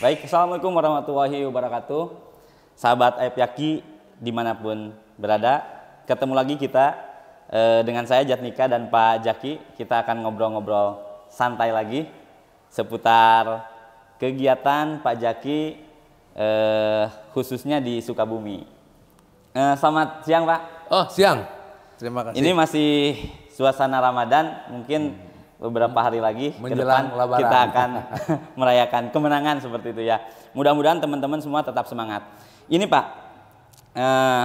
Baik, Assalamualaikum warahmatullahi wabarakatuh. Sahabat Ayub Yaki dimanapun berada, ketemu lagi kita eh, dengan saya Jatnika dan Pak Jaki. Kita akan ngobrol-ngobrol santai lagi seputar kegiatan Pak Jaki eh, khususnya di Sukabumi. Eh, selamat siang Pak. Oh siang. Terima kasih. Ini masih suasana Ramadan, mungkin hmm beberapa hari lagi Menjelang ke depan kita akan merayakan kemenangan seperti itu ya. Mudah-mudahan teman-teman semua tetap semangat. Ini Pak, eh,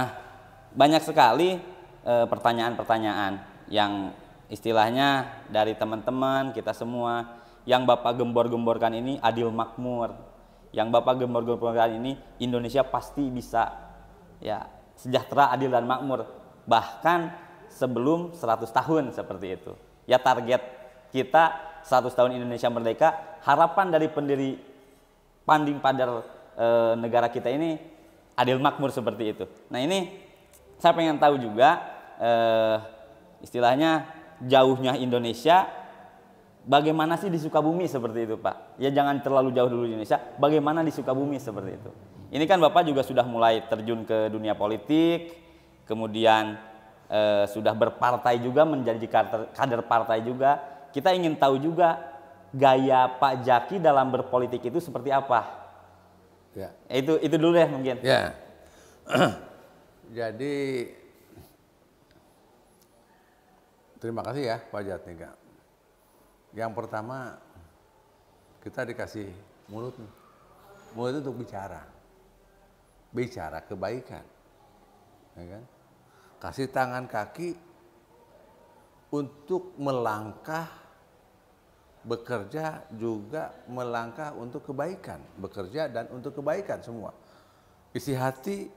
banyak sekali eh, pertanyaan-pertanyaan eh, yang istilahnya dari teman-teman kita semua yang Bapak gembor-gemborkan ini adil makmur. Yang Bapak gembor-gemborkan ini Indonesia pasti bisa ya sejahtera, adil dan makmur. Bahkan sebelum 100 tahun seperti itu. Ya target kita 100 tahun Indonesia Merdeka, harapan dari pendiri Panding pader e, eh, negara kita ini adil makmur seperti itu. Nah ini saya pengen tahu juga e, istilahnya jauhnya Indonesia, bagaimana sih di Sukabumi seperti itu Pak? Ya jangan terlalu jauh dulu Indonesia, bagaimana di Sukabumi seperti itu? Ini kan Bapak juga sudah mulai terjun ke dunia politik, kemudian e, sudah berpartai juga menjadi kader, kader partai juga kita ingin tahu juga gaya Pak Jaki dalam berpolitik itu seperti apa. Ya. Eh, itu itu dulu deh mungkin. Ya. Jadi terima kasih ya Pak Jatnika. Yang pertama kita dikasih mulut, mulut untuk bicara, bicara kebaikan, ya kan? Kasih tangan kaki untuk melangkah bekerja juga melangkah untuk kebaikan, bekerja dan untuk kebaikan semua. Isi hati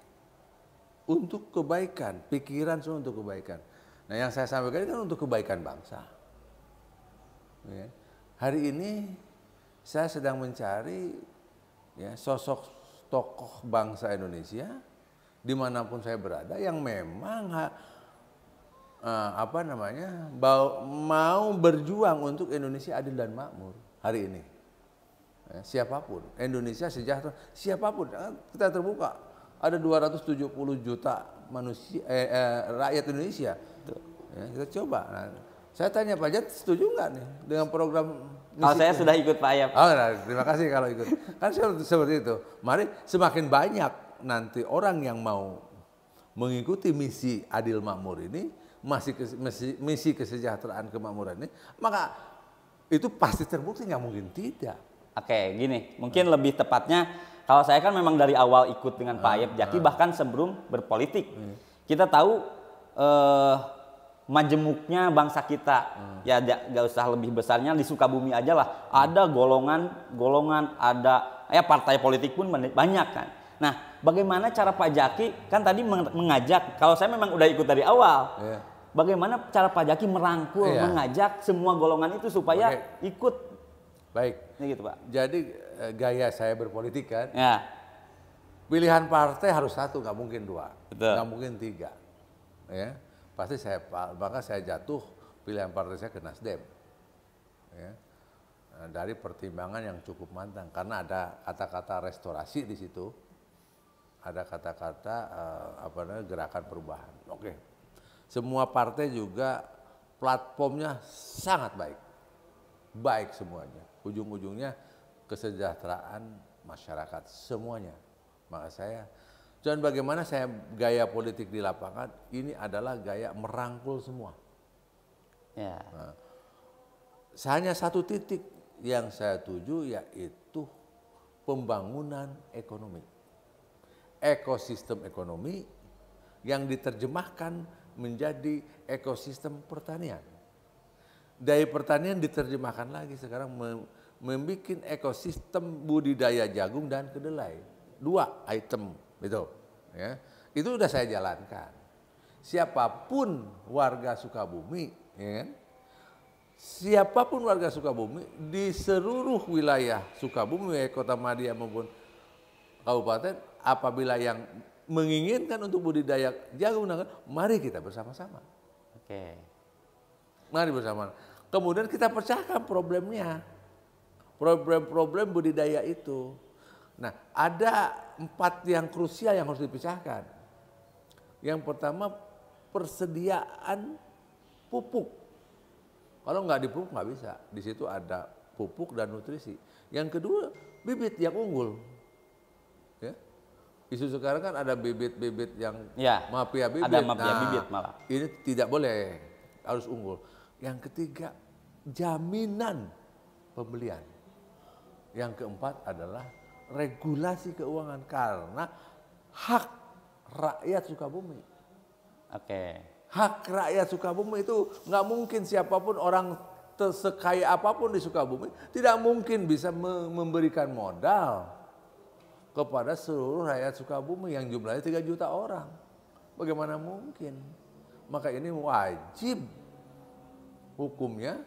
untuk kebaikan, pikiran semua untuk kebaikan. Nah yang saya sampaikan itu kan untuk kebaikan bangsa. Ya. Hari ini saya sedang mencari ya, sosok tokoh bangsa Indonesia dimanapun saya berada yang memang uh, apa namanya mau berjuang untuk Indonesia adil dan makmur hari ini eh, siapapun Indonesia sejahtera siapapun eh, kita terbuka ada 270 juta manusia eh, eh, rakyat Indonesia ya, kita coba nah, saya tanya Pak Jat setuju nggak nih dengan program Oh, saya sudah ikut Pak Ayam Oh, nah, terima kasih kalau ikut. kan seperti itu. Mari semakin banyak nanti orang yang mau mengikuti misi adil makmur ini, masih misi, misi kesejahteraan kemakmuran ini, maka itu pasti terbukti nggak mungkin tidak. Oke, gini, mungkin hmm. lebih tepatnya kalau saya kan memang dari awal ikut dengan hmm. Pak Ayep Jaki hmm. bahkan sebelum berpolitik. Hmm. Kita tahu eh majemuknya bangsa kita. Hmm. Ya gak usah lebih besarnya di Sukabumi aja lah. Hmm. Ada golongan-golongan, ada ya partai politik pun banyak kan. Nah, bagaimana cara Pak Jaki kan tadi mengajak kalau saya memang udah ikut dari awal. Yeah. Bagaimana cara Pak Jaki merangkul, yeah. mengajak semua golongan itu supaya okay. ikut. Baik. ya gitu, Pak. Jadi e, gaya saya berpolitik kan. Yeah. Pilihan partai harus satu, nggak mungkin dua, nggak mungkin tiga, ya. Pasti saya maka saya jatuh pilihan partai saya ke Nasdem, ya e, dari pertimbangan yang cukup matang karena ada kata-kata restorasi di situ ada kata-kata uh, apa namanya gerakan perubahan. Oke. Okay. Semua partai juga platformnya sangat baik. Baik semuanya. Ujung-ujungnya kesejahteraan masyarakat semuanya. Maka saya dan bagaimana saya gaya politik di lapangan ini adalah gaya merangkul semua. Ya. Nah, hanya satu titik yang saya tuju yaitu pembangunan ekonomi ekosistem ekonomi yang diterjemahkan menjadi ekosistem pertanian. Dari pertanian diterjemahkan lagi sekarang membuat ekosistem budidaya jagung dan kedelai. Dua item itu. Ya. Itu sudah saya jalankan. Siapapun warga Sukabumi, ya kan? siapapun warga Sukabumi di seluruh wilayah Sukabumi, kota Madia maupun kabupaten apabila yang menginginkan untuk budidaya jagung naga, mari kita bersama-sama. Oke. Mari bersama. Kemudian kita pecahkan problemnya. Problem-problem budidaya itu. Nah, ada empat yang krusial yang harus dipisahkan. Yang pertama, persediaan pupuk. Kalau nggak dipupuk nggak bisa. Di situ ada pupuk dan nutrisi. Yang kedua, bibit yang unggul isu sekarang kan ada bibit-bibit yang ya, mafia bibit. Ada mafia nah, bibit malah. Ini tidak boleh, harus unggul. Yang ketiga, jaminan pembelian. Yang keempat adalah regulasi keuangan karena hak rakyat Sukabumi. Oke. Hak rakyat Sukabumi itu nggak mungkin siapapun orang sekaya apapun di Sukabumi tidak mungkin bisa memberikan modal kepada seluruh rakyat Sukabumi yang jumlahnya 3 juta orang. Bagaimana mungkin? Maka ini wajib hukumnya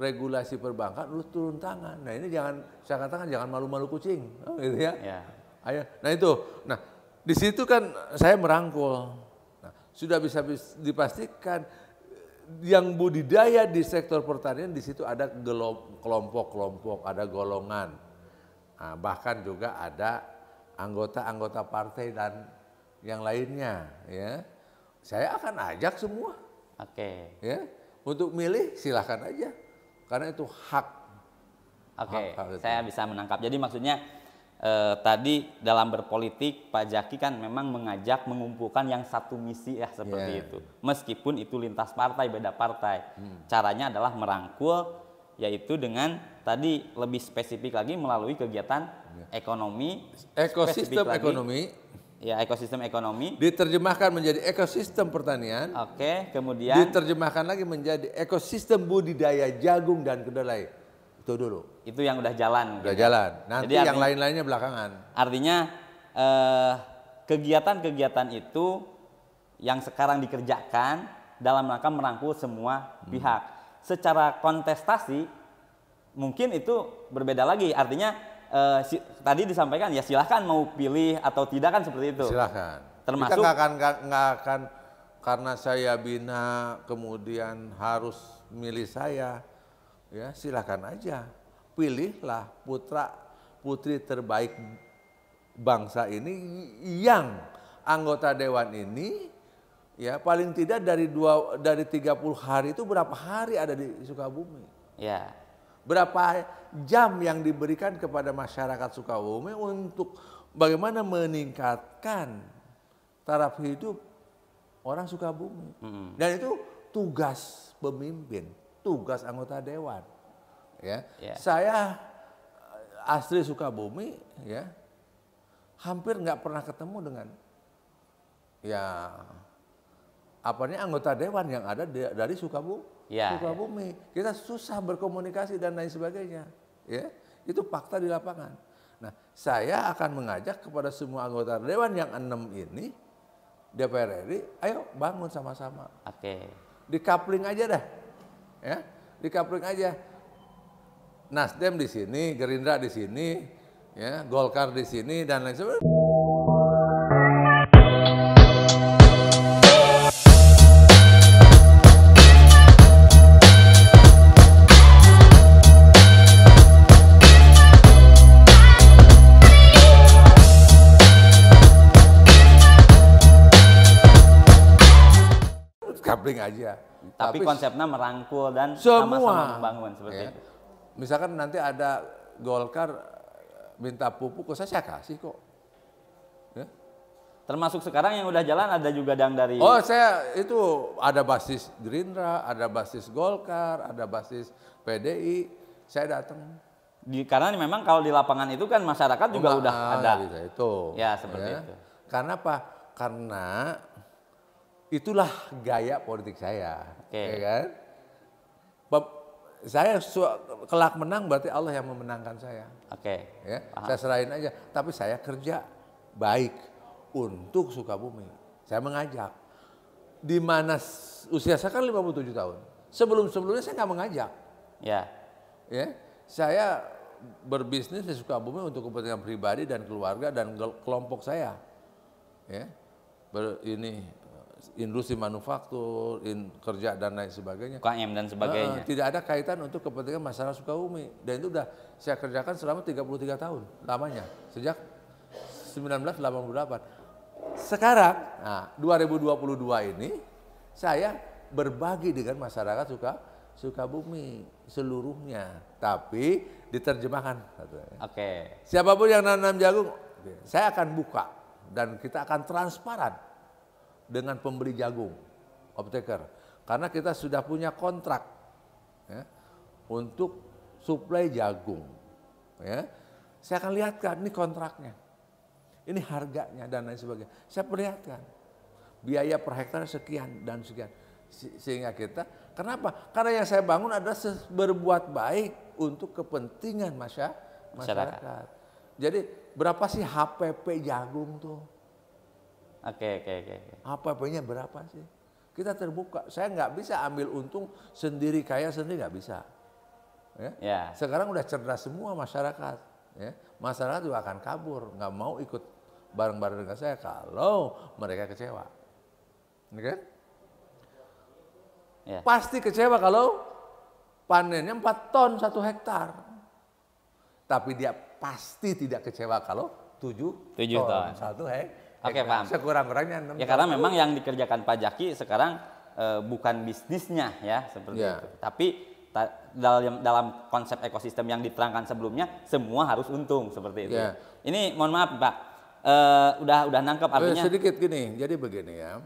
regulasi perbankan lu turun tangan. Nah ini jangan saya katakan jangan malu-malu kucing, oh, gitu ya. ya. Ayo, nah itu, nah di situ kan saya merangkul. Nah, sudah bisa dipastikan yang budidaya di sektor pertanian di situ ada kelompok-kelompok, ada golongan Nah, bahkan juga ada anggota-anggota partai dan yang lainnya, ya. Saya akan ajak semua. Oke. Okay. Ya, untuk milih silahkan aja, karena itu hak. Oke. Okay. saya bisa menangkap. Jadi maksudnya eh, tadi dalam berpolitik Pak Jaki kan memang mengajak mengumpulkan yang satu misi ya seperti yeah. itu. Meskipun itu lintas partai beda partai, hmm. caranya adalah merangkul yaitu dengan Tadi lebih spesifik lagi melalui kegiatan iya. ekonomi, ekosistem lagi, ekonomi. Ya, ekosistem ekonomi. Diterjemahkan menjadi ekosistem pertanian. Oke, kemudian diterjemahkan lagi menjadi ekosistem budidaya jagung dan kedelai. Itu dulu. Itu yang udah jalan. Udah gitu. jalan. Nanti Jadi yang lain-lainnya belakangan. Artinya eh, kegiatan-kegiatan itu yang sekarang dikerjakan dalam rangka merangkul semua hmm. pihak. Secara kontestasi mungkin itu berbeda lagi. Artinya eh, si, tadi disampaikan ya silahkan mau pilih atau tidak kan seperti itu. Silahkan. Termasuk nggak akan nggak akan karena saya bina kemudian harus milih saya. Ya silahkan aja pilihlah putra putri terbaik bangsa ini yang anggota dewan ini ya paling tidak dari dua dari 30 hari itu berapa hari ada di Sukabumi. Ya berapa jam yang diberikan kepada masyarakat Sukabumi untuk bagaimana meningkatkan taraf hidup orang Sukabumi. Hmm. Dan itu tugas pemimpin, tugas anggota dewan. Ya. Yeah. Saya asli Sukabumi ya hampir nggak pernah ketemu dengan ya apanya anggota dewan yang ada dari Sukabumi ya, suka ya. bumi. Kita susah berkomunikasi dan lain sebagainya. Ya, itu fakta di lapangan. Nah, saya akan mengajak kepada semua anggota dewan yang enam ini DPR RI, ayo bangun sama-sama. Oke. Okay. kapling aja dah, ya, di kapling aja. Nasdem di sini, Gerindra di sini, ya, Golkar di sini dan lain sebagainya. coupling aja. Tapi, Tapi konsepnya merangkul dan sama-sama membangun seperti ya. itu. Misalkan nanti ada Golkar eh, minta pupuk, kok saya, saya kasih kok. Ya. Termasuk sekarang yang udah jalan ada juga yang dari Oh, saya itu ada basis Gerindra, ada basis Golkar, ada basis PDI. Saya datang. Di, karena memang kalau di lapangan itu kan masyarakat juga Enggak, udah ada. itu. Ya, seperti ya. itu. Karena apa? Karena itulah gaya politik saya. Okay. Ya kan? saya kelak menang berarti Allah yang memenangkan saya. Oke. Okay. Ya, Paham. saya serahin aja, tapi saya kerja baik untuk Sukabumi. Saya mengajak. Di mana usia saya kan 57 tahun. Sebelum-sebelumnya saya nggak mengajak. Ya. Ya. Saya berbisnis di Sukabumi untuk kepentingan pribadi dan keluarga dan kelompok saya. Ya. ini industri manufaktur, in, kerja dan lain sebagainya. UKM dan sebagainya. Uh, tidak ada kaitan untuk kepentingan masyarakat Sukabumi. Dan itu sudah saya kerjakan selama 33 tahun lamanya, sejak 1988. Sekarang, nah, 2022 ini saya berbagi dengan masyarakat Suka Sukabumi seluruhnya, tapi diterjemahkan. Oke. Okay. Siapapun yang nanam jagung, saya akan buka dan kita akan transparan dengan pembeli jagung, optaker. Karena kita sudah punya kontrak ya, untuk suplai jagung. Ya. Saya akan lihatkan ini kontraknya, ini harganya dan lain sebagainya. Saya perlihatkan biaya per hektar sekian dan sekian sehingga kita kenapa? Karena yang saya bangun adalah berbuat baik untuk kepentingan masyarakat. masyarakat. Jadi berapa sih HPP jagung tuh? Oke, oke, oke. Apa punya berapa sih? Kita terbuka. Saya nggak bisa ambil untung sendiri kaya sendiri nggak bisa. Ya? ya. Sekarang udah cerdas semua masyarakat. Ya. Masyarakat juga akan kabur, nggak mau ikut bareng-bareng dengan saya kalau mereka kecewa. Oke? Okay? Ya. Pasti kecewa kalau panennya 4 ton satu hektar. Tapi dia pasti tidak kecewa kalau tujuh ton, ton. satu hektar. Oke, okay, gitu paham. Sekurang-kurangnya Ya karena memang yang dikerjakan Pak Jaki sekarang e, bukan bisnisnya ya seperti yeah. itu. Tapi ta, dalam dalam konsep ekosistem yang diterangkan sebelumnya semua harus untung seperti itu. Yeah. Ini mohon maaf Pak. E, udah udah nangkep eh, artinya sedikit gini. Jadi begini ya.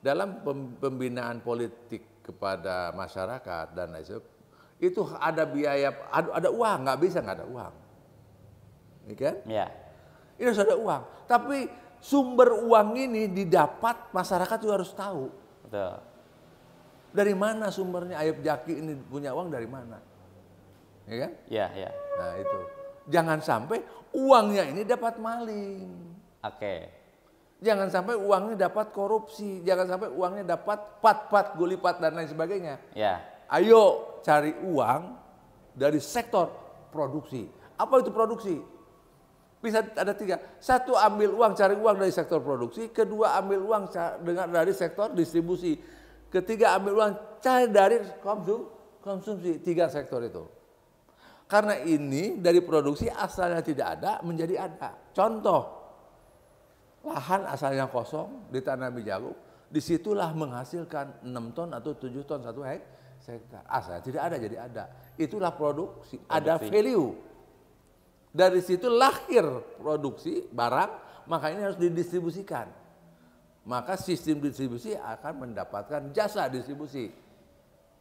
Dalam pembinaan politik kepada masyarakat dan lain sebagainya itu ada biaya ada, ada uang, nggak bisa nggak ada uang. Iya kan? Iya. Yeah. ada uang, tapi sumber uang ini didapat masyarakat juga harus tahu. Betul. Dari mana sumbernya Ayub Jaki ini punya uang dari mana? Ya kan? Iya, iya. Nah, itu. Jangan sampai uangnya ini dapat maling. Oke. Okay. Jangan sampai uangnya dapat korupsi, jangan sampai uangnya dapat pat-pat gulipat dan lain sebagainya. Ya. Ayo cari uang dari sektor produksi. Apa itu produksi? Bisa ada tiga. Satu ambil uang, cari uang dari sektor produksi. Kedua ambil uang dengan dari sektor distribusi. Ketiga ambil uang cari dari konsum, konsumsi. Tiga sektor itu. Karena ini dari produksi asalnya tidak ada menjadi ada. Contoh, lahan asalnya kosong di ditanami jagung, disitulah menghasilkan enam ton atau tujuh ton satu hektar. Asalnya ah, tidak ada jadi ada. Itulah produksi. ada value dari situ lahir produksi barang, maka ini harus didistribusikan. Maka sistem distribusi akan mendapatkan jasa distribusi.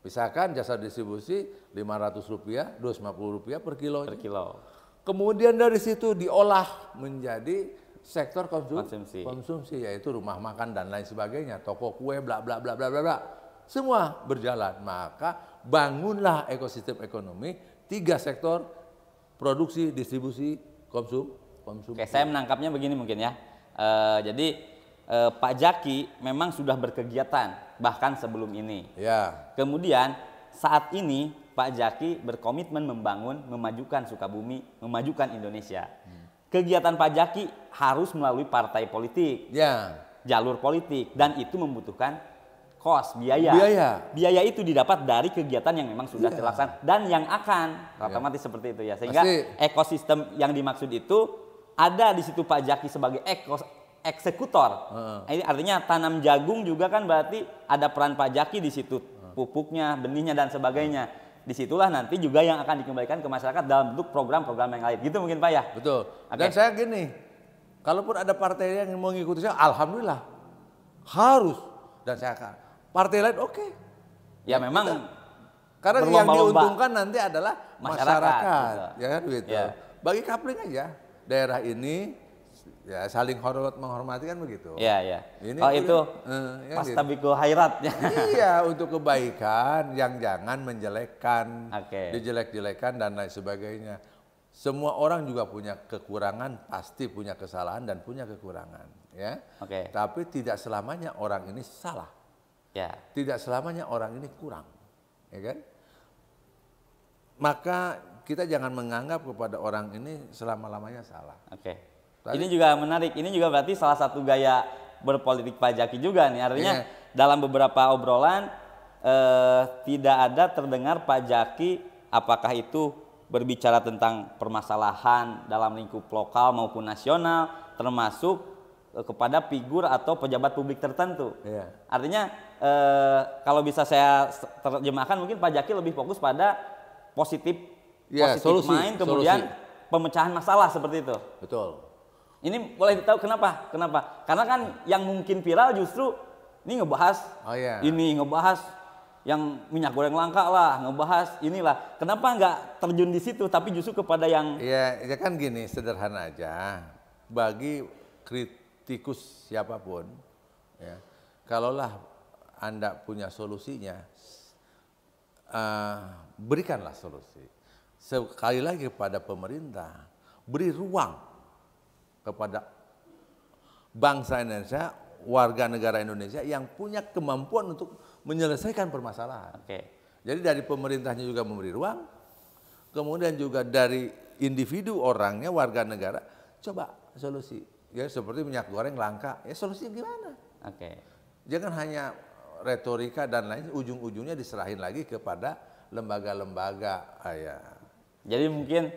Misalkan jasa distribusi 500 rupiah, 250 rupiah per kilo. Per kilo. Kemudian dari situ diolah menjadi sektor konsum konsumsi. konsumsi yaitu rumah makan dan lain sebagainya, toko kue, bla bla bla bla bla bla. Semua berjalan. Maka bangunlah ekosistem ekonomi tiga sektor produksi, distribusi, konsum, Konsum. Oke, saya menangkapnya begini mungkin ya. E, jadi e, Pak Jaki memang sudah berkegiatan bahkan sebelum ini. Ya. Kemudian saat ini Pak Jaki berkomitmen membangun, memajukan Sukabumi, memajukan Indonesia. Kegiatan Pak Jaki harus melalui partai politik. Ya. Jalur politik dan itu membutuhkan kos biaya. Biaya. Biaya itu didapat dari kegiatan yang memang sudah yeah. Iya. dan yang akan iya. otomatis yeah. seperti itu ya. Sehingga Pasti. ekosistem yang dimaksud itu ada di situ Pak Jaki sebagai ekos eksekutor. Uh. Ini artinya tanam jagung juga kan berarti ada peran Pak Jaki di situ, pupuknya, benihnya dan sebagainya. Uh. Disitulah nanti juga yang akan dikembalikan ke masyarakat dalam bentuk program-program yang lain. Gitu mungkin Pak ya. Betul. Okay. Dan saya gini, kalaupun ada partai yang mau mengikuti saya, alhamdulillah harus dan saya akan Partai lain oke. Okay. Ya memang kita, karena yang diuntungkan nanti adalah masyarakat, masyarakat gitu. ya kan gitu. Ya. Bagi kapling aja daerah ini ya saling hormat menghormati kan begitu. Iya, iya. Ini oh, itu eh, ya, gitu. hairat. iya, untuk kebaikan yang jangan menjelekkan, okay. dijelek-jelekan dan lain sebagainya. Semua orang juga punya kekurangan, pasti punya kesalahan dan punya kekurangan, ya. Oke. Okay. Tapi tidak selamanya orang ini salah. Ya. Tidak selamanya orang ini kurang, ya kan? Maka kita jangan menganggap kepada orang ini selama-lamanya salah. Oke. Okay. ini juga menarik. Ini juga berarti salah satu gaya berpolitik pajaki juga nih. Artinya yeah. dalam beberapa obrolan eh, tidak ada terdengar pajaki apakah itu berbicara tentang permasalahan dalam lingkup lokal maupun nasional termasuk Eh, kepada figur atau pejabat publik tertentu. Yeah. Artinya eh, kalau bisa saya terjemahkan mungkin Pak Jaki lebih fokus pada positif yeah, positif solusi, main kemudian solusi. pemecahan masalah seperti itu. Betul. Ini boleh tahu kenapa? Kenapa? Karena kan yang mungkin viral justru ini ngebahas oh, yeah. ini ngebahas yang minyak goreng langka lah ngebahas inilah kenapa nggak terjun di situ tapi justru kepada yang ya ya kan gini sederhana aja bagi kritik tikus siapapun, ya, kalaulah Anda punya solusinya, uh, berikanlah solusi. Sekali lagi kepada pemerintah, beri ruang kepada bangsa Indonesia, warga negara Indonesia yang punya kemampuan untuk menyelesaikan permasalahan. Jadi dari pemerintahnya juga memberi ruang, kemudian juga dari individu orangnya, warga negara, coba solusi ya seperti minyak goreng langka, ya solusinya gimana? Oke. Okay. Jangan hanya retorika dan lain ujung-ujungnya diserahin lagi kepada lembaga-lembaga ah, ya. Jadi mungkin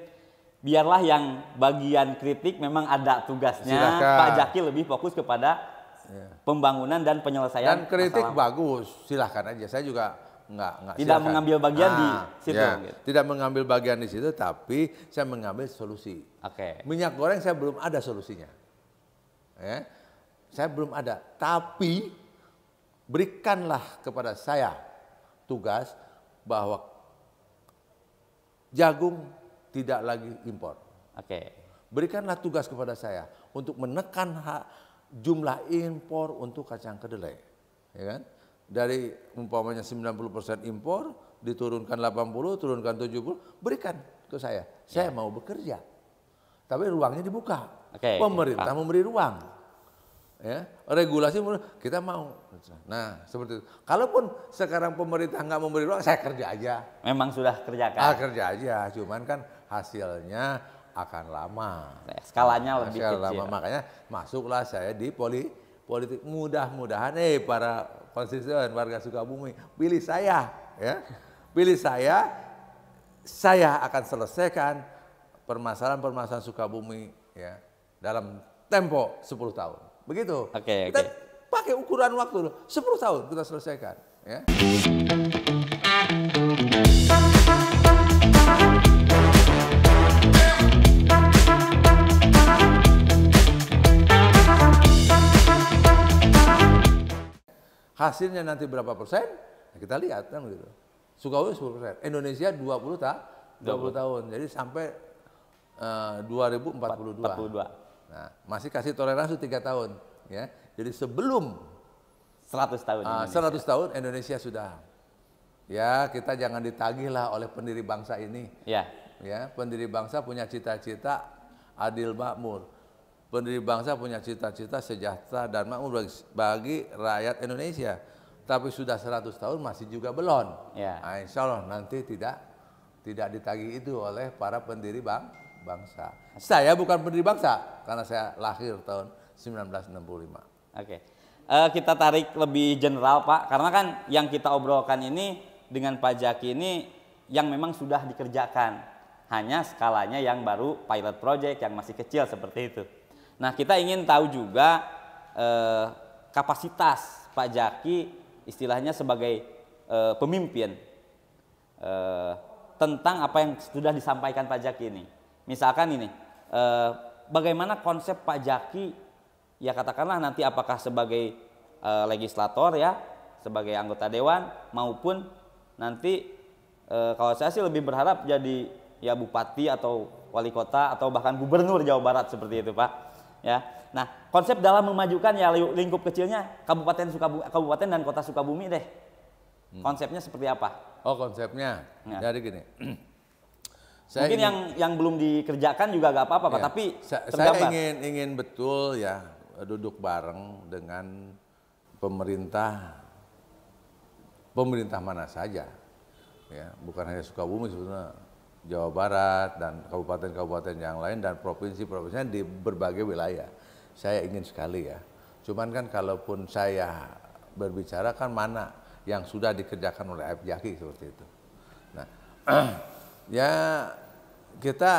biarlah yang bagian kritik memang ada tugasnya. Silahkan. Pak Jaki lebih fokus kepada ya. pembangunan dan penyelesaian. Dan kritik masalah. bagus, silahkan aja. Saya juga nggak nggak tidak silahkan. mengambil bagian nah, di ah, situ. Ya. Gitu. Tidak mengambil bagian di situ, tapi saya mengambil solusi. Okay. Minyak goreng saya belum ada solusinya. Ya. Saya belum ada, tapi berikanlah kepada saya tugas bahwa jagung tidak lagi impor. Oke. Berikanlah tugas kepada saya untuk menekan hak jumlah impor untuk kacang kedelai. Ya kan? Dari umpamanya 90% impor diturunkan 80, turunkan 70, berikan ke saya. Saya ya. mau bekerja. Tapi ruangnya dibuka. Okay, pemerintah okay, memberi ruang. Ya, regulasi kita mau. Nah, seperti itu. Kalaupun sekarang pemerintah nggak memberi ruang, saya kerja aja. Memang sudah kerjakan. Ah, kerja aja, cuman kan hasilnya akan lama. Nah, skalanya lebih Skala kecil. Lama. Makanya masuklah saya di poli politik. Mudah-mudahan eh para konstituen warga Sukabumi pilih saya, ya. Pilih saya, saya akan selesaikan permasalahan-permasalahan Sukabumi, ya dalam tempo 10 tahun. Begitu. Oke, okay, oke. okay. pakai ukuran waktu dulu. 10 tahun kita selesaikan, ya. Hasilnya nanti berapa persen? Nah, kita lihat kan gitu. Sukawi 10 persen, Indonesia 20 tak 20, 20 tahun. Jadi sampai uh, 2042. 42. Nah, masih kasih toleransi tiga tahun, ya. Jadi sebelum 100 tahun uh, ah, 100 tahun Indonesia sudah. Ya, kita jangan ditagih lah oleh pendiri bangsa ini. Ya. Ya, pendiri bangsa punya cita-cita adil makmur. Pendiri bangsa punya cita-cita sejahtera dan makmur bagi, bagi rakyat Indonesia. Tapi sudah 100 tahun masih juga belum. Ya. Nah, insya Allah nanti tidak tidak ditagih itu oleh para pendiri bang, bangsa. Saya bukan pendiri bangsa karena saya lahir tahun 1965. Oke. Okay. Uh, eh, kita tarik lebih general Pak, karena kan yang kita obrolkan ini dengan Pak Jaki ini yang memang sudah dikerjakan, hanya skalanya yang baru pilot project yang masih kecil seperti itu. Nah kita ingin tahu juga uh, kapasitas Pak Jaki istilahnya sebagai uh, pemimpin uh, tentang apa yang sudah disampaikan Pak Jaki ini. Misalkan ini, eh, bagaimana konsep Pak Jaki ya katakanlah nanti apakah sebagai eh, legislator ya, sebagai anggota dewan maupun nanti eh, kalau saya sih lebih berharap jadi ya bupati atau wali kota atau bahkan gubernur Jawa Barat seperti itu Pak. Ya. Nah, konsep dalam memajukan ya lingkup kecilnya Kabupaten suka Kabupaten dan Kota Sukabumi deh. Hmm. Konsepnya seperti apa? Oh, konsepnya. Ya. Dari gini. saya mungkin ingin, yang yang belum dikerjakan juga gak apa-apa, ya, Pak. Iya. Tapi saya, saya ingin ingin betul ya duduk bareng dengan pemerintah pemerintah mana saja, ya bukan hanya Sukabumi sebenarnya, Jawa Barat dan kabupaten-kabupaten yang lain dan provinsi-provinsinya di berbagai wilayah. Saya ingin sekali ya. Cuman kan kalaupun saya berbicara kan mana yang sudah dikerjakan oleh FJAKI seperti itu. Nah ya kita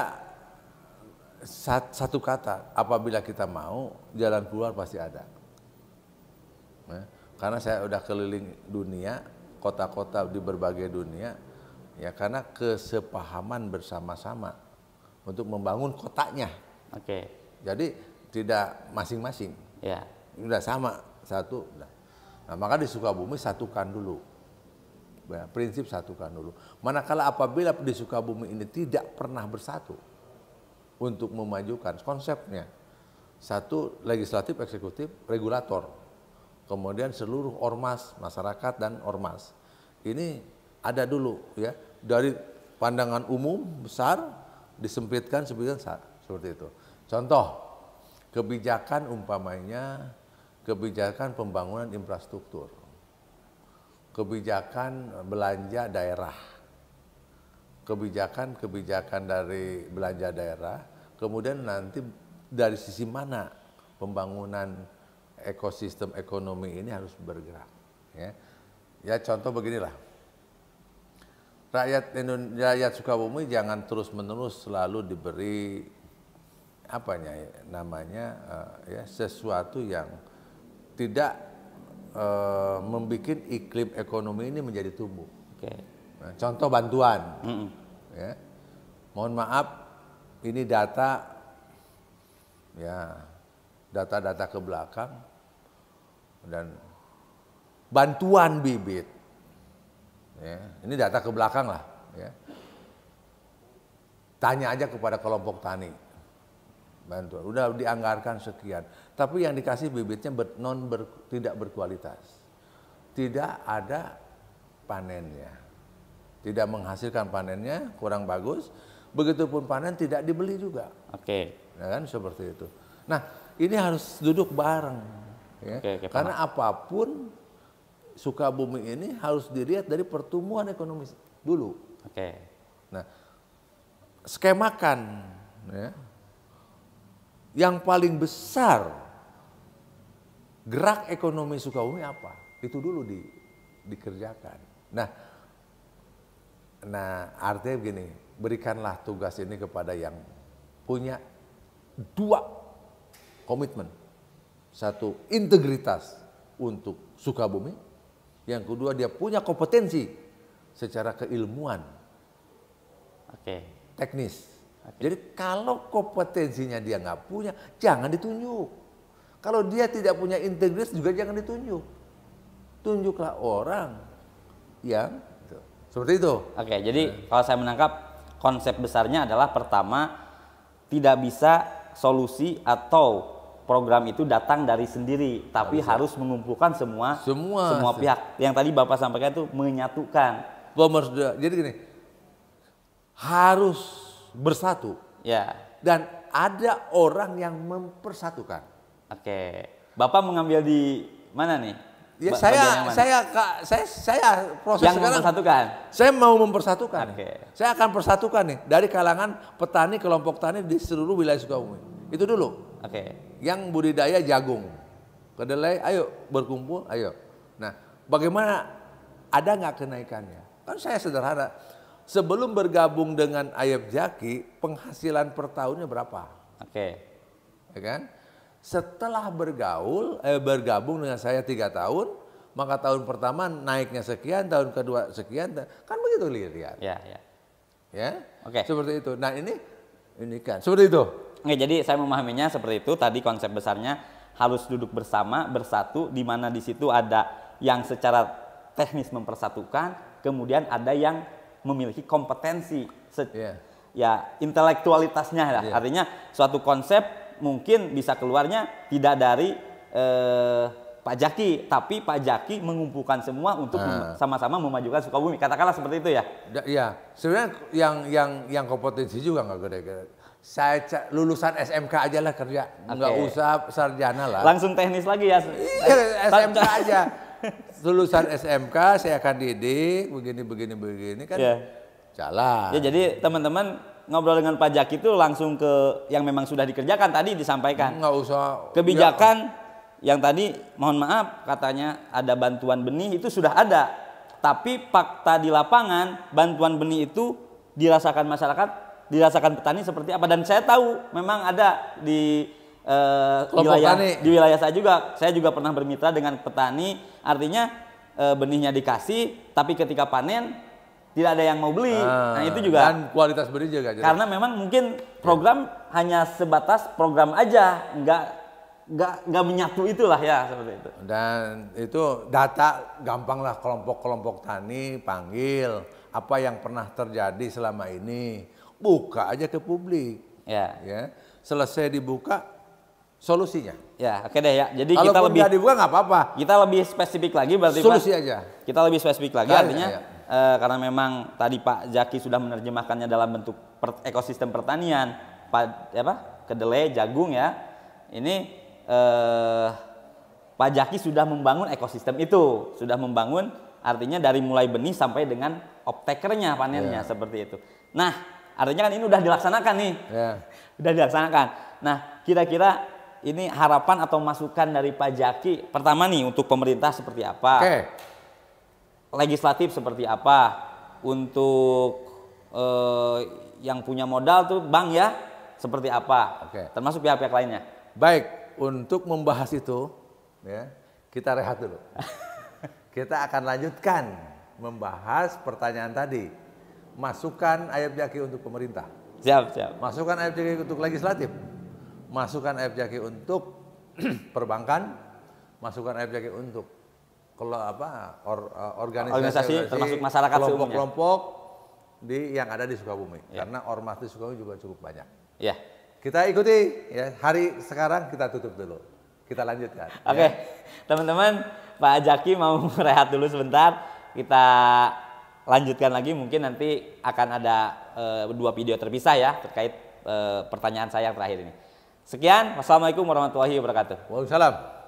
satu kata apabila kita mau jalan keluar pasti ada ya, karena saya udah keliling dunia kota-kota di berbagai dunia ya karena kesepahaman bersama-sama untuk membangun kotanya oke jadi tidak masing-masing ya yeah. udah sama satu nah maka di Sukabumi satukan dulu Ya, prinsip satukan dulu. Manakala apabila di Sukabumi ini tidak pernah bersatu untuk memajukan konsepnya. Satu, legislatif, eksekutif, regulator. Kemudian seluruh ormas, masyarakat dan ormas. Ini ada dulu ya. Dari pandangan umum besar disempitkan sempitkan seperti itu. Contoh, kebijakan umpamanya kebijakan pembangunan infrastruktur kebijakan belanja daerah. Kebijakan-kebijakan dari belanja daerah, kemudian nanti dari sisi mana pembangunan ekosistem ekonomi ini harus bergerak. Ya, ya contoh beginilah, rakyat Indonesia, rakyat Sukabumi jangan terus-menerus selalu diberi apanya ya, namanya eh, ya sesuatu yang tidak uh, eh, membuat iklim ekonomi ini menjadi tumbuh. Okay. Nah, contoh bantuan, mm -mm. ya. Mohon maaf, ini data, ya, data-data ke belakang dan bantuan bibit. Ya, ini data ke belakang lah. Ya. Tanya aja kepada kelompok tani. Bantuan, udah dianggarkan sekian tapi yang dikasih bibitnya ber, non ber, tidak berkualitas. Tidak ada panennya. Tidak menghasilkan panennya, kurang bagus. Begitupun panen tidak dibeli juga. Oke. Okay. Ya kan seperti itu. Nah, ini harus duduk bareng ya. Okay, okay, Karena paham. apapun bumi ini harus dilihat dari pertumbuhan ekonomi dulu. Oke. Okay. Nah, skemakan ya. Yang paling besar gerak ekonomi Sukabumi apa? Itu dulu di, dikerjakan. Nah, nah artinya begini, berikanlah tugas ini kepada yang punya dua komitmen. Satu, integritas untuk Sukabumi. Yang kedua, dia punya kompetensi secara keilmuan. Oke. Teknis. Oke. Jadi kalau kompetensinya dia nggak punya, jangan ditunjuk. Kalau dia tidak punya integritas juga jangan ditunjuk. Tunjuklah orang yang seperti itu. Oke, jadi nah. kalau saya menangkap konsep besarnya adalah pertama tidak bisa solusi atau program itu datang dari sendiri, tapi harus, harus mengumpulkan semua semua semua pihak. Yang tadi Bapak sampaikan itu menyatukan. Jadi gini. Harus bersatu. Ya. Dan ada orang yang mempersatukan. Oke. Bapak mengambil di mana nih? Ya, saya saya kak, saya saya proses yang sekarang, mempersatukan. Saya mau mempersatukan. Oke. Saya akan persatukan nih dari kalangan petani kelompok tani di seluruh wilayah Sukabumi. Itu dulu. Oke. Yang budidaya jagung, kedelai, ayo berkumpul, ayo. Nah, bagaimana ada nggak kenaikannya? Kan saya sederhana. Sebelum bergabung dengan Ayam Jaki, penghasilan per tahunnya berapa? Oke. Okay. Ya kan? Setelah bergaul, eh, bergabung dengan saya tiga tahun, maka tahun pertama naiknya sekian, tahun kedua sekian, kan begitu lihat. Ya, ya. Ya. Oke. Okay. Seperti itu. Nah ini, ini kan seperti itu. Oke, jadi saya memahaminya seperti itu. Tadi konsep besarnya harus duduk bersama, bersatu, di mana di situ ada yang secara teknis mempersatukan, kemudian ada yang memiliki kompetensi, yeah. ya intelektualitasnya. Yeah. Ya. Artinya suatu konsep mungkin bisa keluarnya tidak dari eh, Pak Jaki, tapi Pak Jaki mengumpulkan semua untuk nah. sama-sama memajukan Sukabumi. Katakanlah seperti itu ya. Da, ya, sebenarnya yang yang yang kompetensi juga nggak gede-gede. Saya lulusan SMK aja lah kerja, okay. nggak usah sarjana lah. Langsung teknis lagi ya. Iya, SMK aja. lulusan SMK saya akan didik begini begini begini kan. Yeah. Jalan. Ya jadi teman-teman ngobrol dengan pajak itu langsung ke yang memang sudah dikerjakan tadi disampaikan. Nggak usah. Kebijakan ya. yang tadi mohon maaf katanya ada bantuan benih itu sudah ada. Tapi fakta di lapangan bantuan benih itu dirasakan masyarakat, dirasakan petani seperti apa dan saya tahu memang ada di eh, wilayah petani. di wilayah saya juga. Saya juga pernah bermitra dengan petani, artinya eh, benihnya dikasih tapi ketika panen tidak ada yang mau beli. Uh, nah, itu juga dan kualitas beri juga jadi. Karena memang mungkin program ya. hanya sebatas program aja, nggak nggak nggak menyatu itulah ya seperti itu. Dan itu data gampang lah kelompok-kelompok tani panggil apa yang pernah terjadi selama ini buka aja ke publik. Ya. Ya. Selesai dibuka solusinya. Ya, oke okay deh ya. Jadi Kalaupun kita lebih dibuka nggak apa-apa. Kita lebih spesifik lagi berarti solusi Pak, aja. Kita lebih spesifik lagi nah, artinya ya, ya eh, karena memang tadi Pak Jaki sudah menerjemahkannya dalam bentuk per, ekosistem pertanian, pad, apa kedelai, jagung ya. Ini eh, Pak Jaki sudah membangun ekosistem itu, sudah membangun artinya dari mulai benih sampai dengan optekernya panennya yeah. seperti itu. Nah, artinya kan ini sudah dilaksanakan nih, yeah. udah dilaksanakan. Nah, kira-kira ini harapan atau masukan dari Pak Jaki pertama nih untuk pemerintah seperti apa? Okay legislatif seperti apa untuk eh, yang punya modal tuh bank ya seperti apa Oke. termasuk pihak-pihak lainnya baik untuk membahas itu ya kita rehat dulu kita akan lanjutkan membahas pertanyaan tadi masukan ayat jaki untuk pemerintah siap siap masukan ayat jaki untuk legislatif masukan ayat jaki untuk perbankan masukan ayat jaki untuk kalau apa or, eh, organisasi, organisasi termasuk masyarakat kelompok-kelompok di yang ada di Sukabumi ya. karena ormas di Sukabumi juga cukup banyak. Ya. Kita ikuti ya hari sekarang kita tutup dulu. Kita lanjutkan. Oke. Okay. Ya. Teman-teman, Pak Jaki mau rehat dulu sebentar. Kita lanjutkan lagi mungkin nanti akan ada e, dua video terpisah ya terkait e, pertanyaan saya yang terakhir ini. Sekian, wassalamualaikum warahmatullahi wabarakatuh. Waalaikumsalam.